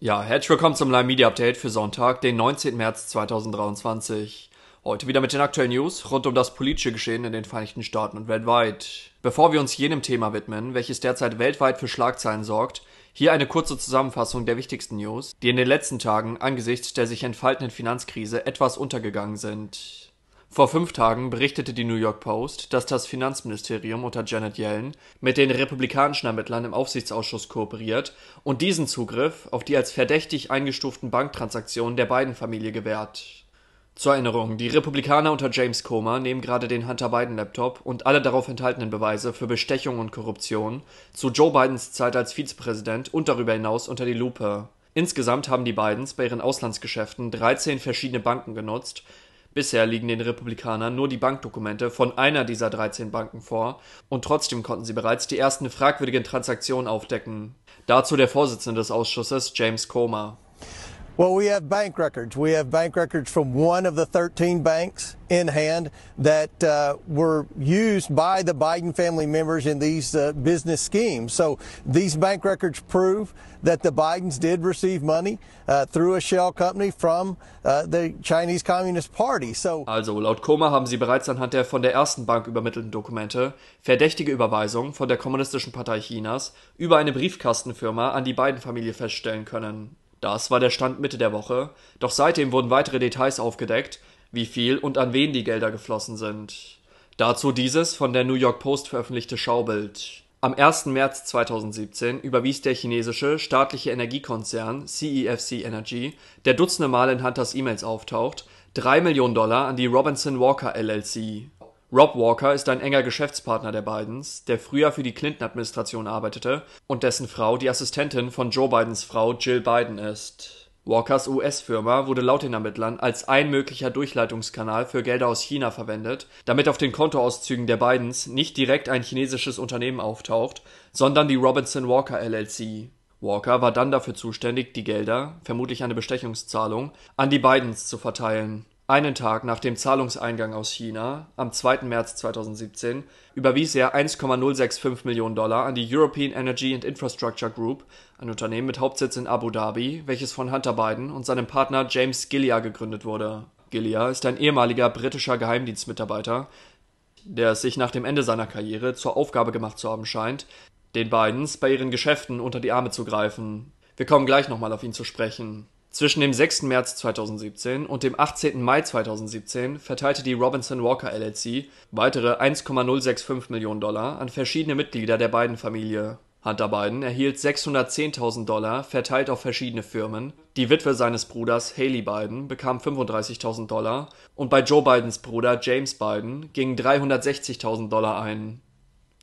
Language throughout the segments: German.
Ja, herzlich willkommen zum Live Media Update für Sonntag, den 19. März 2023. Heute wieder mit den aktuellen News rund um das politische Geschehen in den Vereinigten Staaten und weltweit. Bevor wir uns jenem Thema widmen, welches derzeit weltweit für Schlagzeilen sorgt, hier eine kurze Zusammenfassung der wichtigsten News, die in den letzten Tagen angesichts der sich entfaltenden Finanzkrise etwas untergegangen sind. Vor fünf Tagen berichtete die New York Post, dass das Finanzministerium unter Janet Yellen mit den republikanischen Ermittlern im Aufsichtsausschuss kooperiert und diesen Zugriff auf die als verdächtig eingestuften Banktransaktionen der Biden-Familie gewährt. Zur Erinnerung, die Republikaner unter James Comer nehmen gerade den Hunter Biden Laptop und alle darauf enthaltenen Beweise für Bestechung und Korruption zu Joe Bidens Zeit als Vizepräsident und darüber hinaus unter die Lupe. Insgesamt haben die Bidens bei ihren Auslandsgeschäften 13 verschiedene Banken genutzt Bisher liegen den Republikanern nur die Bankdokumente von einer dieser 13 Banken vor und trotzdem konnten sie bereits die ersten fragwürdigen Transaktionen aufdecken. Dazu der Vorsitzende des Ausschusses James Comer Well, we have bank records. We have bank records from one of the 13 banks in hand that uh, were used by the Biden family members in these uh, business schemes. So these bank records prove that the Bidens did receive money uh, through a shell company from uh, the Chinese Communist Party. So also laut Koma haben sie bereits anhand der von der ersten Bank übermittelten Dokumente verdächtige Überweisungen von der Kommunistischen Partei Chinas über eine Briefkastenfirma an die Biden Familie feststellen können. Das war der Stand Mitte der Woche, doch seitdem wurden weitere Details aufgedeckt, wie viel und an wen die Gelder geflossen sind. Dazu dieses von der New York Post veröffentlichte Schaubild. Am 1. März 2017 überwies der chinesische staatliche Energiekonzern CEFC e Energy, der dutzende Mal in Hunters E-Mails auftaucht, 3 Millionen Dollar an die Robinson Walker LLC Rob Walker ist ein enger Geschäftspartner der Bidens, der früher für die Clinton-Administration arbeitete und dessen Frau die Assistentin von Joe Bidens Frau Jill Biden ist. Walkers US-Firma wurde laut den Ermittlern als ein möglicher Durchleitungskanal für Gelder aus China verwendet, damit auf den Kontoauszügen der Bidens nicht direkt ein chinesisches Unternehmen auftaucht, sondern die Robinson Walker LLC. Walker war dann dafür zuständig, die Gelder, vermutlich eine Bestechungszahlung, an die Bidens zu verteilen einen Tag nach dem Zahlungseingang aus China, am 2. März 2017, überwies er 1,065 Millionen Dollar an die European Energy and Infrastructure Group, ein Unternehmen mit Hauptsitz in Abu Dhabi, welches von Hunter Biden und seinem Partner James Gillia gegründet wurde. Gillia ist ein ehemaliger britischer Geheimdienstmitarbeiter, der es sich nach dem Ende seiner Karriere zur Aufgabe gemacht zu haben scheint, den Bidens bei ihren Geschäften unter die Arme zu greifen. Wir kommen gleich nochmal auf ihn zu sprechen. Zwischen dem 6. März 2017 und dem 18. Mai 2017 verteilte die Robinson Walker LLC weitere 1,065 Millionen Dollar an verschiedene Mitglieder der Biden-Familie. Hunter Biden erhielt 610.000 Dollar verteilt auf verschiedene Firmen, die Witwe seines Bruders Haley Biden bekam 35.000 Dollar und bei Joe Bidens Bruder James Biden gingen 360.000 Dollar ein.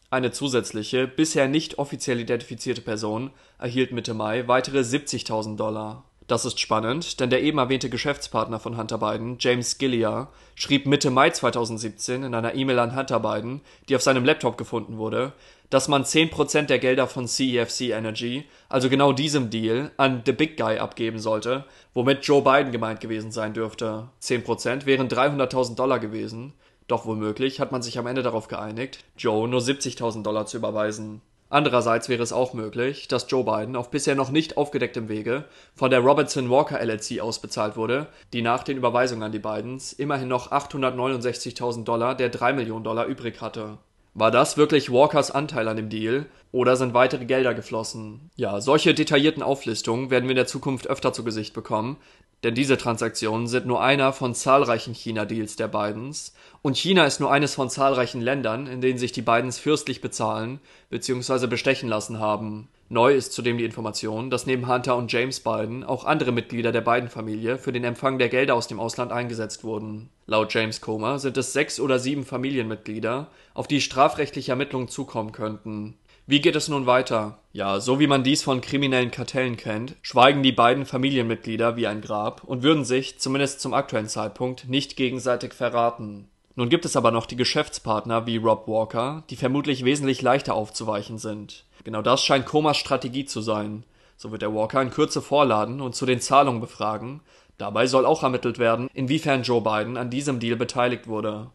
Eine zusätzliche, bisher nicht offiziell identifizierte Person erhielt Mitte Mai weitere 70.000 Dollar das ist spannend, denn der eben erwähnte Geschäftspartner von Hunter Biden, James Gilliar, schrieb Mitte Mai 2017 in einer E-Mail an Hunter Biden, die auf seinem Laptop gefunden wurde, dass man 10% der Gelder von CEFC e Energy, also genau diesem Deal, an The Big Guy abgeben sollte, womit Joe Biden gemeint gewesen sein dürfte. 10% wären 300.000 Dollar gewesen. Doch womöglich hat man sich am Ende darauf geeinigt, Joe nur 70.000 Dollar zu überweisen. Andererseits wäre es auch möglich, dass Joe Biden auf bisher noch nicht aufgedecktem Wege von der Robertson-Walker LLC ausbezahlt wurde, die nach den Überweisungen an die Bidens immerhin noch 869.000 Dollar der 3 Millionen Dollar übrig hatte war das wirklich Walkers Anteil an dem Deal oder sind weitere Gelder geflossen? Ja, solche detaillierten Auflistungen werden wir in der Zukunft öfter zu Gesicht bekommen, denn diese Transaktionen sind nur einer von zahlreichen China-Deals der Bidens und China ist nur eines von zahlreichen Ländern, in denen sich die Bidens fürstlich bezahlen bzw. bestechen lassen haben. Neu ist zudem die Information, dass neben Hunter und James Biden auch andere Mitglieder der beiden familie für den Empfang der Gelder aus dem Ausland eingesetzt wurden. Laut James Comer sind es sechs oder sieben Familienmitglieder, auf die strafrechtliche Ermittlungen zukommen könnten. Wie geht es nun weiter? Ja, so wie man dies von kriminellen Kartellen kennt, schweigen die beiden Familienmitglieder wie ein Grab und würden sich, zumindest zum aktuellen Zeitpunkt, nicht gegenseitig verraten. Nun gibt es aber noch die Geschäftspartner wie Rob Walker, die vermutlich wesentlich leichter aufzuweichen sind. Genau das scheint Comas Strategie zu sein. So wird er Walker in Kürze vorladen und zu den Zahlungen befragen. Dabei soll auch ermittelt werden, inwiefern Joe Biden an diesem Deal beteiligt wurde.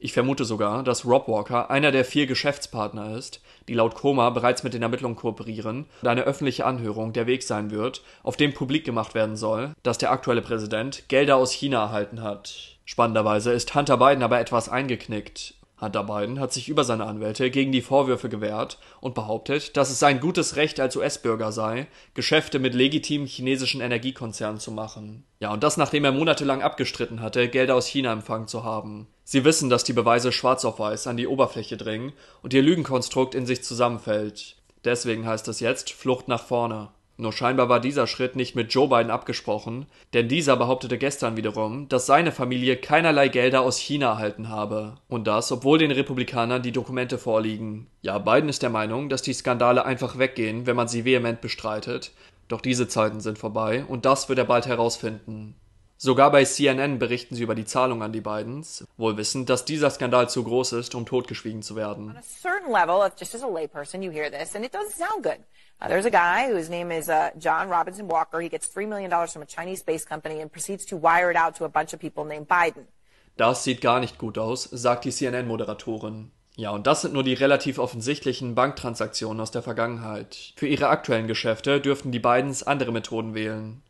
Ich vermute sogar, dass Rob Walker einer der vier Geschäftspartner ist, die laut Koma bereits mit den Ermittlungen kooperieren und eine öffentliche Anhörung der Weg sein wird, auf dem publik gemacht werden soll, dass der aktuelle Präsident Gelder aus China erhalten hat. Spannenderweise ist Hunter Biden aber etwas eingeknickt. Hunter Biden hat sich über seine Anwälte gegen die Vorwürfe gewehrt und behauptet, dass es sein gutes Recht als US-Bürger sei, Geschäfte mit legitimen chinesischen Energiekonzernen zu machen. Ja, und das nachdem er monatelang abgestritten hatte, Gelder aus China empfangen zu haben. Sie wissen, dass die Beweise schwarz auf weiß an die Oberfläche dringen und ihr Lügenkonstrukt in sich zusammenfällt. Deswegen heißt es jetzt Flucht nach vorne. Nur scheinbar war dieser Schritt nicht mit Joe Biden abgesprochen, denn dieser behauptete gestern wiederum, dass seine Familie keinerlei Gelder aus China erhalten habe. Und das, obwohl den Republikanern die Dokumente vorliegen. Ja, Biden ist der Meinung, dass die Skandale einfach weggehen, wenn man sie vehement bestreitet. Doch diese Zeiten sind vorbei und das wird er bald herausfinden. Sogar bei CNN berichten sie über die Zahlung an die Bidens, wohl wissend, dass dieser Skandal zu groß ist, um totgeschwiegen zu werden. Uh, there's a guy whose name is uh, John Robinson Walker. He gets $3 million from a Chinese space company and proceeds to wire it out to a bunch of people named Biden. Das sieht gar nicht gut aus, sagt die CNN-Moderatorin. Ja, und das sind nur die relativ offensichtlichen Banktransaktionen aus der Vergangenheit. Für ihre aktuellen Geschäfte dürften die Bidens andere Methoden wählen.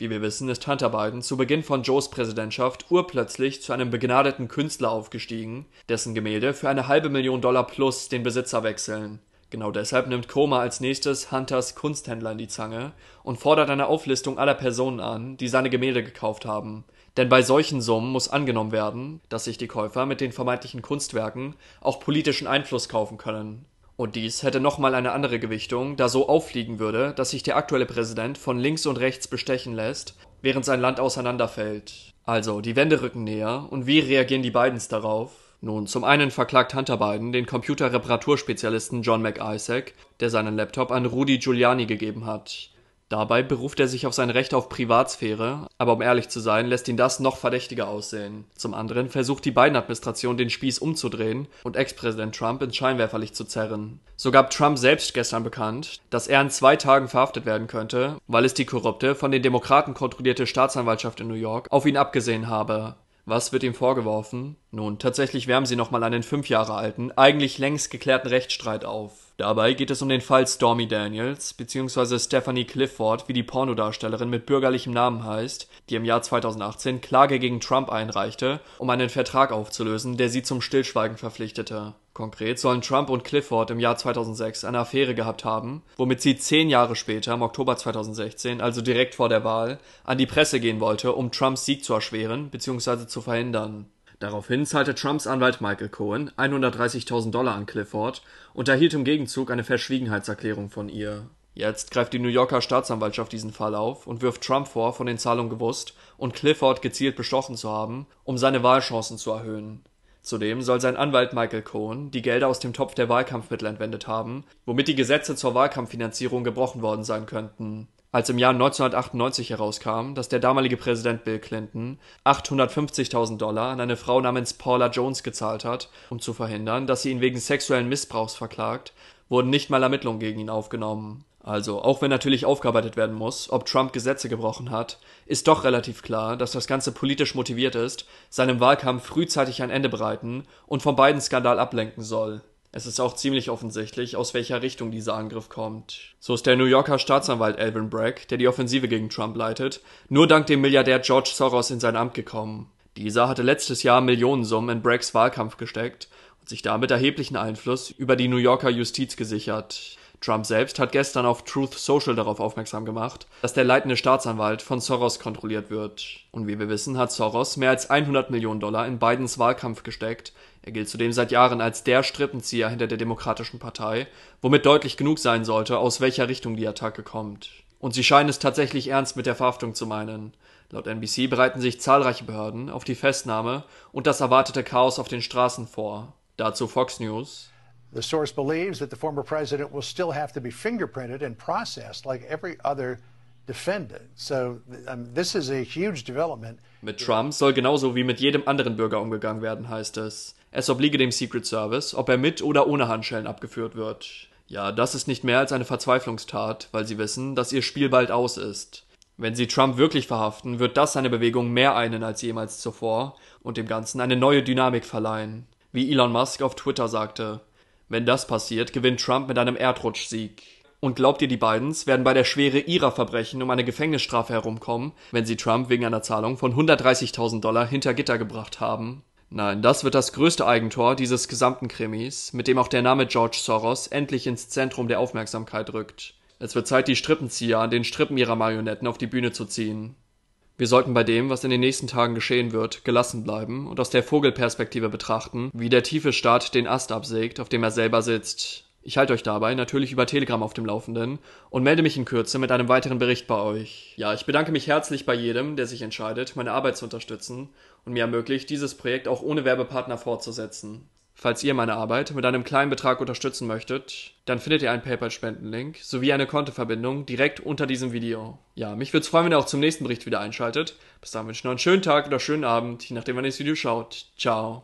Wie wir wissen, ist Hunter Biden zu Beginn von Joes Präsidentschaft urplötzlich zu einem begnadeten Künstler aufgestiegen, dessen Gemälde für eine halbe Million Dollar plus den Besitzer wechseln. Genau deshalb nimmt Koma als nächstes Hunters Kunsthändler in die Zange und fordert eine Auflistung aller Personen an, die seine Gemälde gekauft haben. Denn bei solchen Summen muss angenommen werden, dass sich die Käufer mit den vermeintlichen Kunstwerken auch politischen Einfluss kaufen können und dies hätte nochmal eine andere Gewichtung, da so auffliegen würde, dass sich der aktuelle Präsident von links und rechts bestechen lässt, während sein Land auseinanderfällt. Also, die Wände rücken näher, und wie reagieren die Bidens darauf? Nun, zum einen verklagt Hunter Biden den Computerreparaturspezialisten John McIsaac, der seinen Laptop an Rudy Giuliani gegeben hat. Dabei beruft er sich auf sein Recht auf Privatsphäre, aber um ehrlich zu sein, lässt ihn das noch verdächtiger aussehen. Zum anderen versucht die Biden-Administration den Spieß umzudrehen und Ex-Präsident Trump ins Scheinwerferlicht zu zerren. So gab Trump selbst gestern bekannt, dass er in zwei Tagen verhaftet werden könnte, weil es die korrupte, von den Demokraten kontrollierte Staatsanwaltschaft in New York auf ihn abgesehen habe. Was wird ihm vorgeworfen? Nun, tatsächlich wärmen sie nochmal einen fünf Jahre alten, eigentlich längst geklärten Rechtsstreit auf. Dabei geht es um den Fall Stormy Daniels bzw. Stephanie Clifford, wie die Pornodarstellerin mit bürgerlichem Namen heißt, die im Jahr 2018 Klage gegen Trump einreichte, um einen Vertrag aufzulösen, der sie zum Stillschweigen verpflichtete. Konkret sollen Trump und Clifford im Jahr 2006 eine Affäre gehabt haben, womit sie zehn Jahre später, im Oktober 2016, also direkt vor der Wahl, an die Presse gehen wollte, um Trumps Sieg zu erschweren bzw. zu verhindern. Daraufhin zahlte Trumps Anwalt Michael Cohen 130.000 Dollar an Clifford und erhielt im Gegenzug eine Verschwiegenheitserklärung von ihr. Jetzt greift die New Yorker Staatsanwaltschaft diesen Fall auf und wirft Trump vor, von den Zahlungen gewusst und Clifford gezielt bestochen zu haben, um seine Wahlchancen zu erhöhen. Zudem soll sein Anwalt Michael Cohen die Gelder aus dem Topf der Wahlkampfmittel entwendet haben, womit die Gesetze zur Wahlkampffinanzierung gebrochen worden sein könnten als im Jahr 1998 herauskam, dass der damalige Präsident Bill Clinton 850.000 Dollar an eine Frau namens Paula Jones gezahlt hat, um zu verhindern, dass sie ihn wegen sexuellen Missbrauchs verklagt, wurden nicht mal Ermittlungen gegen ihn aufgenommen. Also, auch wenn natürlich aufgearbeitet werden muss, ob Trump Gesetze gebrochen hat, ist doch relativ klar, dass das Ganze politisch motiviert ist, seinem Wahlkampf frühzeitig ein Ende bereiten und vom beiden skandal ablenken soll. Es ist auch ziemlich offensichtlich, aus welcher Richtung dieser Angriff kommt. So ist der New Yorker Staatsanwalt Alvin Bragg, der die Offensive gegen Trump leitet, nur dank dem Milliardär George Soros in sein Amt gekommen. Dieser hatte letztes Jahr Millionensummen in Braggs Wahlkampf gesteckt und sich damit erheblichen Einfluss über die New Yorker Justiz gesichert. Trump selbst hat gestern auf Truth Social darauf aufmerksam gemacht, dass der leitende Staatsanwalt von Soros kontrolliert wird. Und wie wir wissen, hat Soros mehr als 100 Millionen Dollar in Bidens Wahlkampf gesteckt. Er gilt zudem seit Jahren als der Strippenzieher hinter der Demokratischen Partei, womit deutlich genug sein sollte, aus welcher Richtung die Attacke kommt. Und sie scheinen es tatsächlich ernst mit der Verhaftung zu meinen. Laut NBC bereiten sich zahlreiche Behörden auf die Festnahme und das erwartete Chaos auf den Straßen vor. Dazu Fox News. The source believes that the former president will still have to be fingerprinted and processed like every other defendant. So um, this is a huge development. Mit Trump soll genauso wie mit jedem anderen Bürger umgegangen werden, heißt es. Es obliege dem Secret Service, ob er mit oder ohne Handschellen abgeführt wird. Ja, das ist nicht mehr als eine Verzweiflungstat, weil sie wissen, dass ihr Spiel bald aus ist. Wenn sie Trump wirklich verhaften, wird das seine Bewegung mehr einen als jemals zuvor und dem Ganzen eine neue Dynamik verleihen. Wie Elon Musk auf Twitter sagte, wenn das passiert, gewinnt Trump mit einem Erdrutschsieg. Und glaubt ihr, die Bidens werden bei der Schwere ihrer Verbrechen um eine Gefängnisstrafe herumkommen, wenn sie Trump wegen einer Zahlung von 130.000 Dollar hinter Gitter gebracht haben? Nein, das wird das größte Eigentor dieses gesamten Krimis, mit dem auch der Name George Soros endlich ins Zentrum der Aufmerksamkeit rückt. Es wird Zeit, die Strippenzieher an den Strippen ihrer Marionetten auf die Bühne zu ziehen. Wir sollten bei dem, was in den nächsten Tagen geschehen wird, gelassen bleiben und aus der Vogelperspektive betrachten, wie der tiefe Staat den Ast absägt, auf dem er selber sitzt. Ich halte euch dabei natürlich über Telegram auf dem Laufenden und melde mich in Kürze mit einem weiteren Bericht bei euch. Ja, ich bedanke mich herzlich bei jedem, der sich entscheidet, meine Arbeit zu unterstützen und mir ermöglicht, dieses Projekt auch ohne Werbepartner fortzusetzen. Falls ihr meine Arbeit mit einem kleinen Betrag unterstützen möchtet, dann findet ihr einen PayPal-Spendenlink sowie eine Kontoverbindung direkt unter diesem Video. Ja, mich würde es freuen, wenn ihr auch zum nächsten Bericht wieder einschaltet. Bis dahin wünsche ich noch einen schönen Tag oder schönen Abend, je nachdem, wann ihr das Video schaut. Ciao.